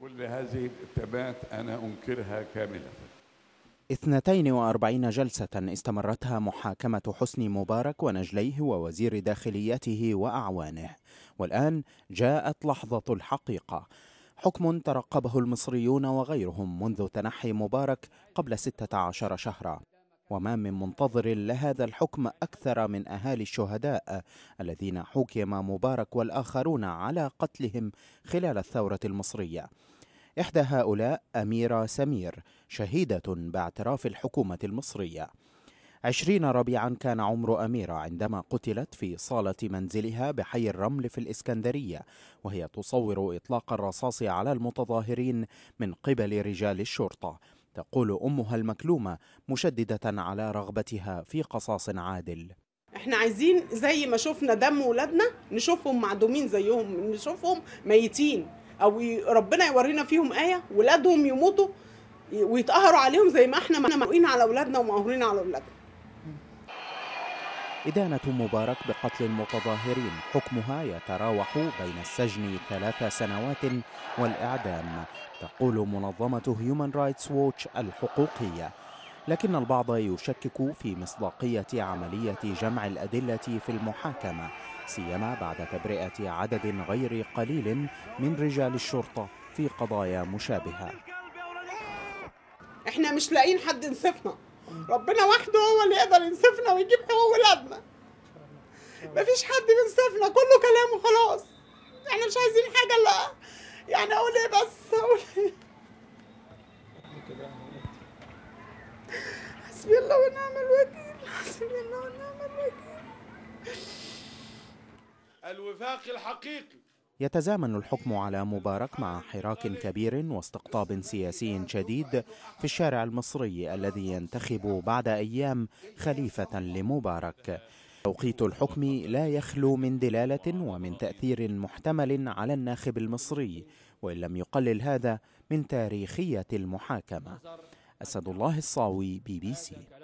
كل هذه الإبتمات أنا أنكرها كاملة 42 جلسة استمرتها محاكمة حسني مبارك ونجليه ووزير داخليته وأعوانه والآن جاءت لحظة الحقيقة حكم ترقبه المصريون وغيرهم منذ تنحي مبارك قبل 16 شهرا وما من منتظر لهذا الحكم أكثر من أهالي الشهداء الذين حكم مبارك والآخرون على قتلهم خلال الثورة المصرية إحدى هؤلاء أميرة سمير شهيدة باعتراف الحكومة المصرية عشرين ربيعا كان عمر أميرة عندما قتلت في صالة منزلها بحي الرمل في الإسكندرية وهي تصور إطلاق الرصاص على المتظاهرين من قبل رجال الشرطة تقول امها المكلومه مشدده على رغبتها في قصاص عادل احنا عايزين زي ما شفنا دم ولادنا نشوفهم معدومين زيهم نشوفهم ميتين او ربنا يورينا فيهم ايه ولادهم يموتوا ويتقهروا عليهم زي ما احنا مقهورين على اولادنا ومقهورين على اولادنا إدانة مبارك بقتل المتظاهرين حكمها يتراوح بين السجن ثلاث سنوات والإعدام تقول منظمة هيومن رايتس ووتش الحقوقية لكن البعض يشكك في مصداقية عملية جمع الأدلة في المحاكمة سيما بعد تبرئة عدد غير قليل من رجال الشرطة في قضايا مشابهة احنا مش لاقيين حد نصفنا ربنا وحده هو اللي يقدر ينصفنا ويجيب حقوق ولادنا مفيش حد بينصفنا كله كلام وخلاص احنا مش عايزين حاجه الا يعني اقول ايه بس اقول ايه حسبي الله ونعم الوكيل حسبي الله ونعم الوكيل الوفاق الحقيقي يتزامن الحكم على مبارك مع حراك كبير واستقطاب سياسي شديد في الشارع المصري الذي ينتخب بعد أيام خليفة لمبارك توقيت الحكم لا يخلو من دلالة ومن تأثير محتمل على الناخب المصري وإن لم يقلل هذا من تاريخية المحاكمة أسد الله الصاوي بي بي سي